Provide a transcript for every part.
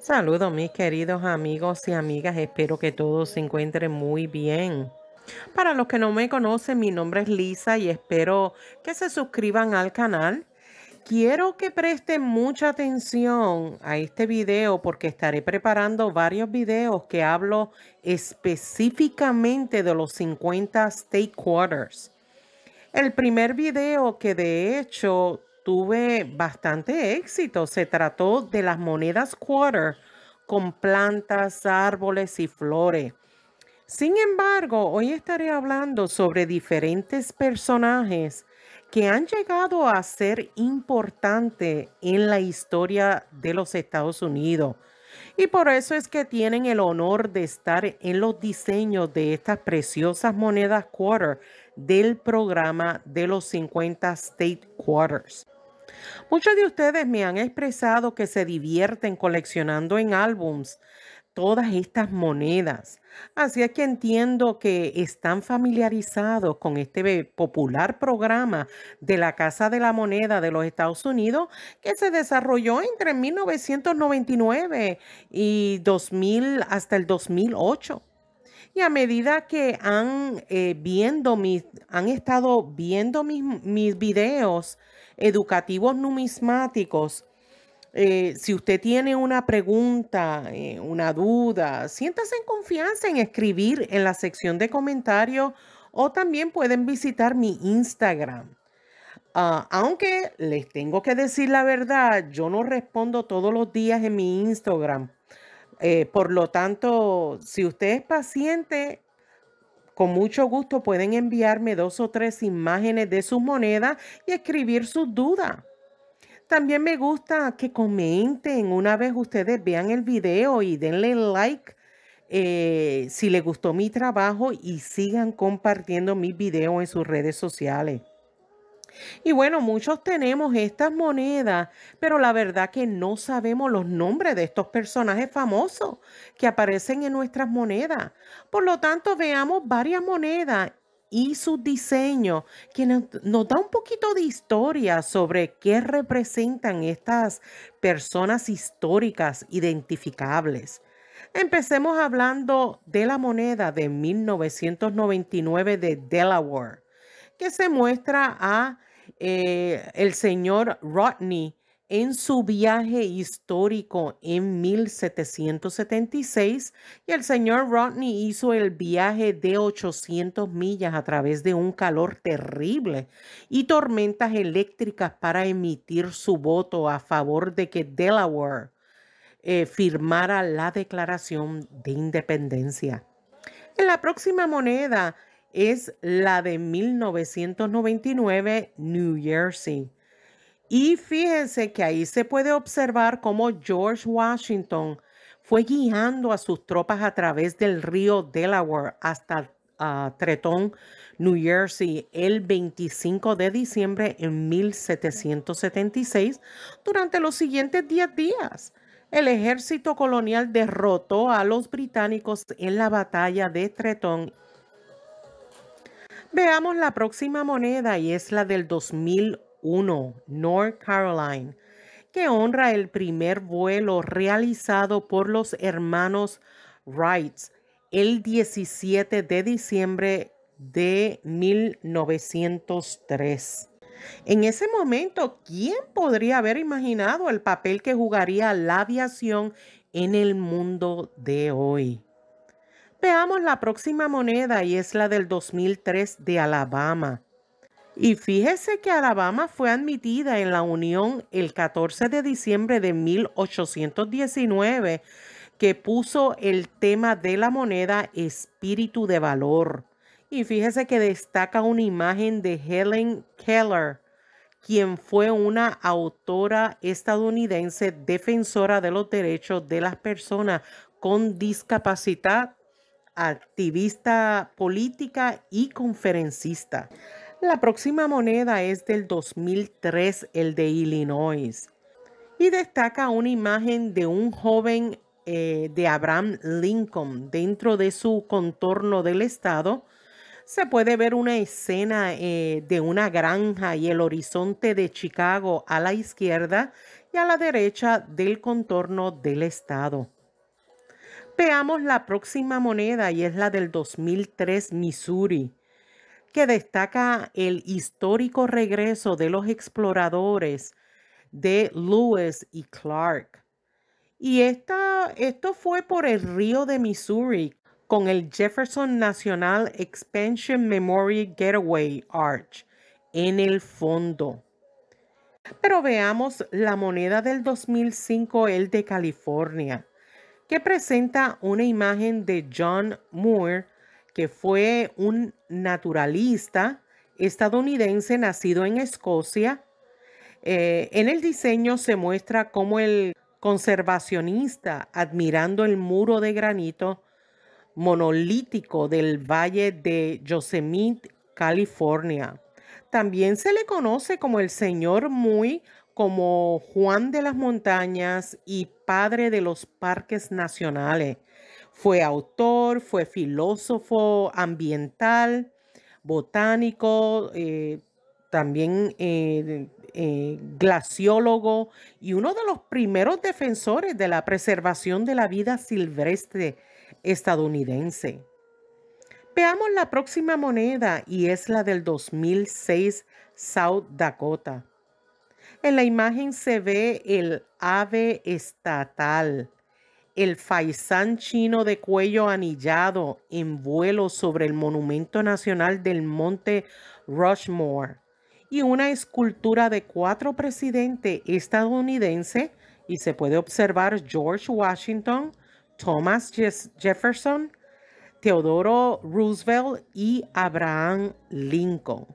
Saludos mis queridos amigos y amigas, espero que todos se encuentren muy bien. Para los que no me conocen, mi nombre es Lisa y espero que se suscriban al canal Quiero que presten mucha atención a este video porque estaré preparando varios videos que hablo específicamente de los 50 State Quarters. El primer video que de hecho tuve bastante éxito se trató de las monedas quarter con plantas, árboles y flores. Sin embargo, hoy estaré hablando sobre diferentes personajes que han llegado a ser importantes en la historia de los Estados Unidos. Y por eso es que tienen el honor de estar en los diseños de estas preciosas monedas quarter del programa de los 50 State Quarters. Muchos de ustedes me han expresado que se divierten coleccionando en álbums todas estas monedas. Así es que entiendo que están familiarizados con este popular programa de la Casa de la Moneda de los Estados Unidos que se desarrolló entre 1999 y 2000 hasta el 2008. Y a medida que han, eh, viendo mis, han estado viendo mis, mis videos educativos numismáticos, eh, si usted tiene una pregunta, eh, una duda, siéntase en confianza en escribir en la sección de comentarios o también pueden visitar mi Instagram. Ah, aunque les tengo que decir la verdad, yo no respondo todos los días en mi Instagram. Eh, por lo tanto, si usted es paciente, con mucho gusto pueden enviarme dos o tres imágenes de sus monedas y escribir sus dudas. También me gusta que comenten una vez ustedes vean el video y denle like eh, si les gustó mi trabajo y sigan compartiendo mis videos en sus redes sociales. Y bueno, muchos tenemos estas monedas, pero la verdad que no sabemos los nombres de estos personajes famosos que aparecen en nuestras monedas. Por lo tanto, veamos varias monedas y su diseño que nos, da un poquito de historia sobre qué representan estas personas históricas identificables. Empecemos hablando de la moneda de 1999 de Delaware, que se muestra a eh, el señor Rodney en su viaje histórico en 1776 y el señor Rodney hizo el viaje de 800 millas a través de un calor terrible y tormentas eléctricas para emitir su voto a favor de que Delaware eh, firmara la Declaración de Independencia. la próxima moneda es la de 1999 New Jersey. Y fíjense que ahí se puede observar cómo George Washington fue guiando a sus tropas a través del río Delaware hasta ah, Tretón, New Jersey, el 25 de diciembre en 1776, durante los siguientes 10 días. El ejército colonial derrotó a los británicos en la batalla de Tretón. Veamos la próxima moneda y es la del 2001. 1, North Carolina, que honra el primer vuelo realizado por los hermanos Wright el 17 de diciembre de 1903. En ese momento, ¿quién podría haber imaginado el papel que jugaría la aviación en el mundo de hoy? Veamos la próxima moneda y es la del 2003 de Alabama. Y fíjese que Alabama fue admitida en la Unión el 14 de diciembre de 1819, que puso el tema de la moneda espíritu de valor. Y fíjese que destaca una imagen de Helen Keller, quien fue una autora estadounidense defensora de los derechos de las personas con discapacidad, activista política y conferencista. La próxima moneda es del 2003, el de Illinois, y destaca una imagen de un joven eh, de Abraham Lincoln dentro de su contorno del estado. Se puede ver una escena eh, de una granja y el horizonte de Chicago a la izquierda y a la derecha del contorno del estado. Veamos la próxima moneda y es la del 2003 Missouri que destaca el histórico regreso de los exploradores de Lewis y Clark. Y esto fue por el río de Missouri con el Jefferson National Expansion Memorial Getaway Arch en el fondo. Pero veamos la moneda del 2005, el de California, que presenta una imagen de John Moore que fue un naturalista estadounidense nacido en Escocia. Eh, en el diseño se muestra como el conservacionista, admirando el muro de granito monolítico del Valle de Yosemite, California. También se le conoce como el señor muy como Juan de las Montañas y padre de los parques nacionales. Fue autor, fue filósofo ambiental, botánico, eh, también eh, eh, glaciólogo y uno de los primeros defensores de la preservación de la vida silvestre estadounidense. Veamos la próxima moneda y es la del 2006 South Dakota. En la imagen se ve el ave estatal el faisán chino de cuello anillado en vuelo sobre el Monumento Nacional del Monte Rushmore y una escultura de cuatro presidentes estadounidenses y se puede observar George Washington, Thomas Jefferson, Teodoro Roosevelt y Abraham Lincoln.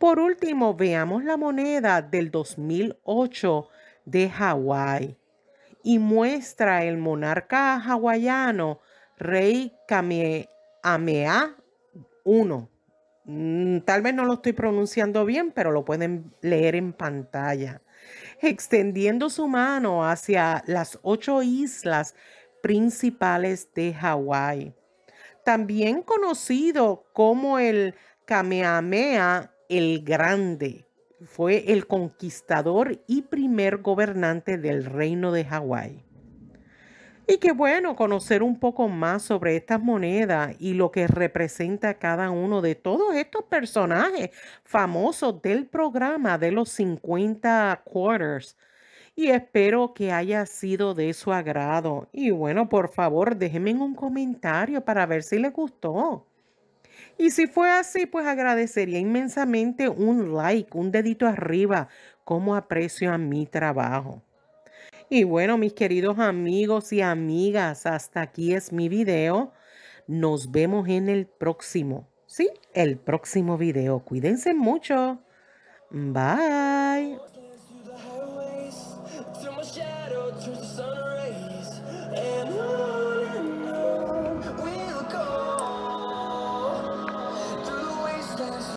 Por último, veamos la moneda del 2008 de Hawái y muestra el monarca hawaiano Rey Kamehameha I. Mm, tal vez no lo estoy pronunciando bien, pero lo pueden leer en pantalla. Extendiendo su mano hacia las ocho islas principales de Hawái. También conocido como el Kamehameha el Grande, fue el conquistador y primer gobernante del reino de Hawái. Y qué bueno conocer un poco más sobre estas monedas y lo que representa cada uno de todos estos personajes famosos del programa de los 50 quarters. Y espero que haya sido de su agrado. Y bueno, por favor, déjenme un comentario para ver si les gustó. Y si fue así, pues agradecería inmensamente un like, un dedito arriba, como aprecio a mi trabajo. Y bueno, mis queridos amigos y amigas, hasta aquí es mi video. Nos vemos en el próximo, ¿sí? El próximo video. Cuídense mucho. Bye.